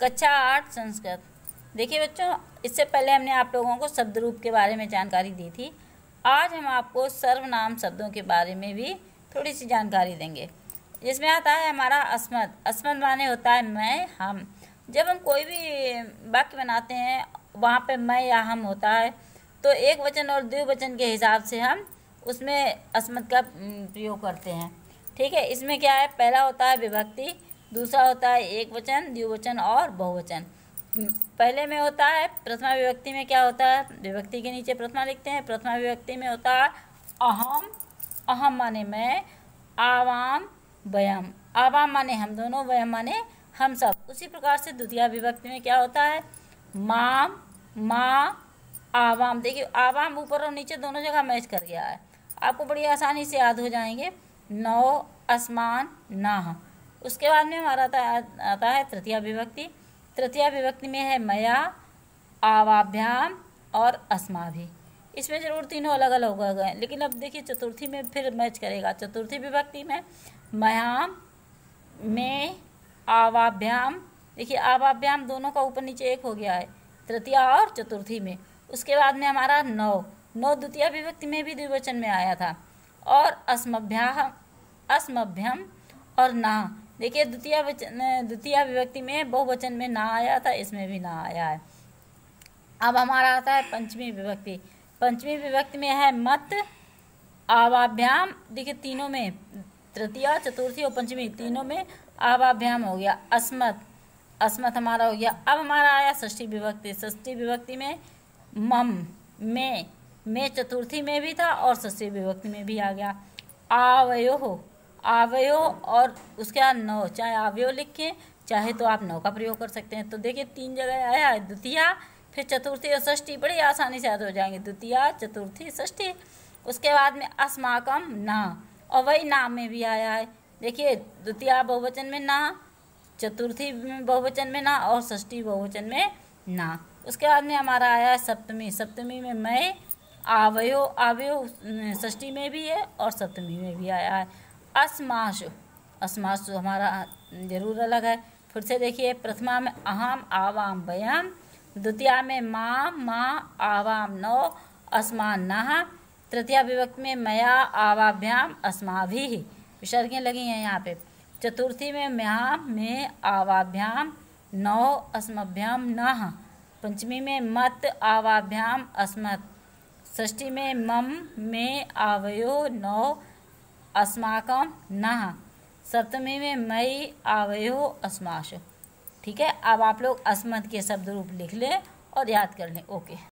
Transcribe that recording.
कक्षा आठ संस्कृत देखिए बच्चों इससे पहले हमने आप लोगों को शब्द रूप के बारे में जानकारी दी थी आज हम आपको सर्वनाम शब्दों के बारे में भी थोड़ी सी जानकारी देंगे जिसमें आता है हमारा अस्मद अस्मद माने होता है मैं हम जब हम कोई भी वाक्य बनाते हैं वहाँ पे मैं या हम होता है तो एक वचन और द्विवचन के हिसाब से हम उसमें अस्मद का प्रयोग करते हैं ठीक है इसमें क्या है पहला होता है विभक्ति दूसरा होता है एक वचन द्विवचन और बहुवचन पहले में होता है प्रथमा विभक्ति में क्या होता है विभक्ति के नीचे प्रथमा लिखते हैं प्रथमा विभक्ति में होता है अहम अहम माने मैं आवाम व्यम आवाम माने हम दोनों वयम माने हम सब उसी प्रकार से द्वितीय विभक्ति में क्या होता है माम माँ आवाम देखिए आवाम ऊपर और नीचे दोनों जगह मैच कर गया है आपको बड़ी आसानी से याद हो जाएंगे नौ आसमान ना उसके बाद में हमारा आता है तृतीय विभक्ति तृतीय विभक्ति में है मया आवाभ्याम और अस्माभि इसमें ज़रूर तीनों अलग अलग हो गए लेकिन अब देखिए चतुर्थी में फिर मैच करेगा चतुर्थी विभक्ति में मयाम में आवाभ्याम देखिए आवाभ्याम दोनों का ऊपर नीचे एक हो गया है तृतीय और चतुर्थी में उसके बाद में हमारा नौ नौ द्वितीय विभक्ति में भी द्विवचन में आया था और अस्मभ्या अस्मभ्यम और ना देखिए द्वितीय वचन द्वितीय विभक्ति में बहुवचन में ना आया था इसमें भी ना आया है अब हमारा आता है पंचमी विभक्ति पंचमी विभक्ति में है मत आवाभ्याम देखिए तीनों में तृतीय चतुर्थी और पंचमी तीनों में आवाभ्याम हो गया अस्मत अस्मत हमारा हो गया अब हमारा आया षष्ठी विभक्ति षष्ठी विभक्ति में मम में मैं चतुर्थी में भी था और षष्ठी विभक्ति में भी आ गया आवयो अवयव और उसके बाद नौ चाहे लिख लिखें चाहे तो आप नौ का प्रयोग कर सकते हैं तो देखिए तीन जगह आया है द्वितीय फिर चतुर्थी और षष्ठी बड़ी आसानी से याद हो जाएंगे द्वितीय चतुर्थी षष्ठी उसके बाद में अस्माकम ना और वही नाम में भी आया है देखिए द्वितीय बहुवचन में ना चतुर्थी बहुवचन में ना और षष्ठी बहुवचन में ना उसके बाद में हमारा आया है सप्तमी सप्तमी में मैं आवयो आवयो षष्ठी में भी है और सप्तमी में भी आया है अस्माश अस्माश तो हमारा जरूर अलग है फिर से देखिए प्रथमा में अहम आवाम वयम द्वितीया में माँ माँ आवाम नौ अस्मान नहा तृतीय विभक्त में मया आवाभ्याम अस्मा भी ही विसर्गें लगी हैं यहाँ पे चतुर्थी में म्या में आवाभ्याम नौ अस्मभ्याम नह पंचमी में मत आवाभ्याम अस्मत ष्ठी में मम में आवयो नौ अस्माकम न सप्तमी में मई आवयो अस्माश ठीक है अब आप लोग अस्मत के शब्द रूप लिख लें और याद कर लें ओके